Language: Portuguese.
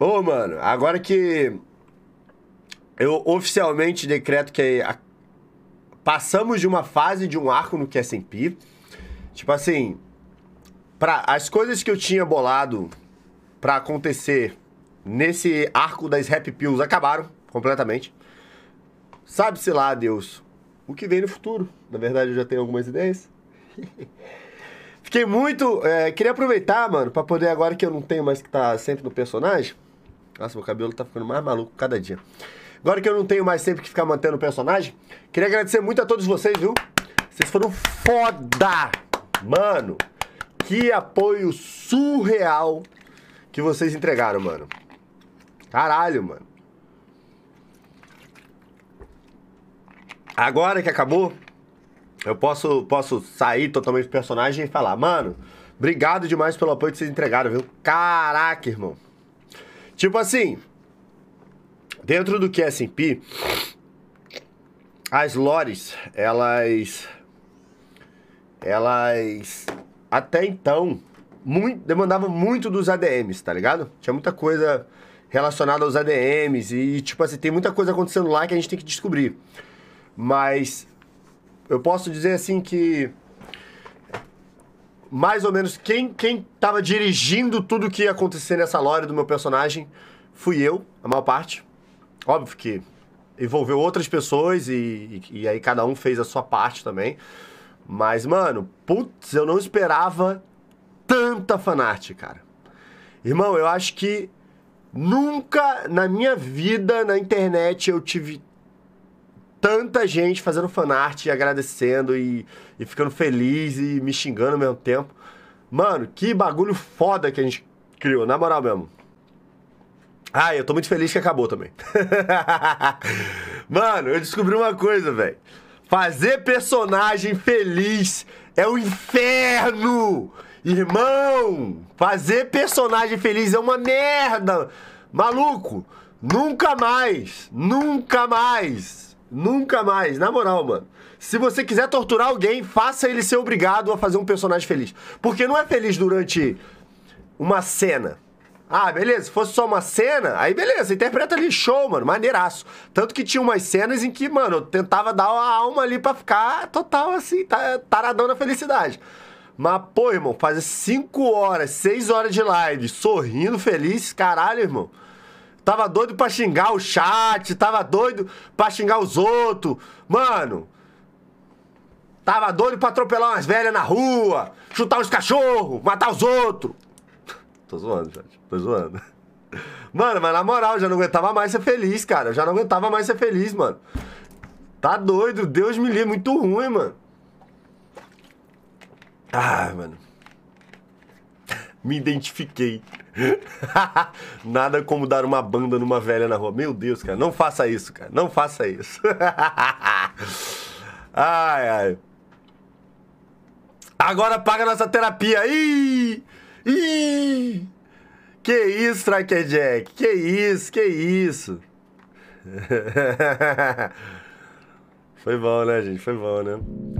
Ô, oh, mano, agora que eu oficialmente decreto que a... passamos de uma fase de um arco no que é tipo assim, para as coisas que eu tinha bolado para acontecer nesse arco das Happy Pills acabaram completamente. Sabe-se lá, Deus, o que vem no futuro. Na verdade, eu já tenho algumas ideias. Fiquei muito. É, queria aproveitar, mano, para poder, agora que eu não tenho mais que estar tá sempre no personagem, nossa, meu cabelo tá ficando mais maluco cada dia. Agora que eu não tenho mais tempo que ficar mantendo o personagem, queria agradecer muito a todos vocês, viu? Vocês foram foda! Mano, que apoio surreal que vocês entregaram, mano. Caralho, mano. Agora que acabou, eu posso, posso sair totalmente do personagem e falar, mano, obrigado demais pelo apoio que vocês entregaram, viu? Caraca, irmão. Tipo assim, dentro do que é S&P, as lores, elas elas até então muito, demandavam muito dos ADMs, tá ligado? Tinha muita coisa relacionada aos ADMs e, e, tipo assim, tem muita coisa acontecendo lá que a gente tem que descobrir. Mas eu posso dizer assim que mais ou menos quem quem tava dirigindo tudo que ia acontecer nessa lore do meu personagem fui eu, a maior parte. Óbvio que envolveu outras pessoas e, e, e aí cada um fez a sua parte também. Mas, mano, putz, eu não esperava tanta fanart, cara. Irmão, eu acho que nunca na minha vida na internet eu tive tanta gente fazendo fanart e agradecendo e, e ficando feliz e me xingando ao mesmo tempo. Mano, que bagulho foda que a gente criou, na moral mesmo. Ah, eu tô muito feliz que acabou também. Mano, eu descobri uma coisa, velho. Fazer personagem feliz é o um inferno! Irmão, fazer personagem feliz é uma merda! Maluco, nunca mais, nunca mais Nunca mais, na moral, mano. Se você quiser torturar alguém, faça ele ser obrigado a fazer um personagem feliz. Porque não é feliz durante uma cena. Ah, beleza, se fosse só uma cena, aí beleza, interpreta ali, show, mano, maneiraço. Tanto que tinha umas cenas em que, mano, eu tentava dar a alma ali pra ficar total, assim, taradão na felicidade. Mas, pô, irmão, fazer 5 horas, 6 horas de live, sorrindo, feliz, caralho, irmão. Tava doido pra xingar o chat, tava doido pra xingar os outros. Mano, tava doido pra atropelar umas velhas na rua, chutar uns cachorros, matar os outros. Tô zoando, chat. Tô zoando. Mano, mas na moral, eu já não aguentava mais ser feliz, cara. Eu já não aguentava mais ser feliz, mano. Tá doido, Deus me livre, muito ruim, mano. Ah, mano. me identifiquei. Nada como dar uma banda numa velha na rua. Meu Deus, cara, não faça isso, cara. Não faça isso. ai, ai. Agora paga nossa terapia. Ih! Ih! Que isso, Tracker Jack? Que isso, que isso? Foi bom, né, gente? Foi bom, né?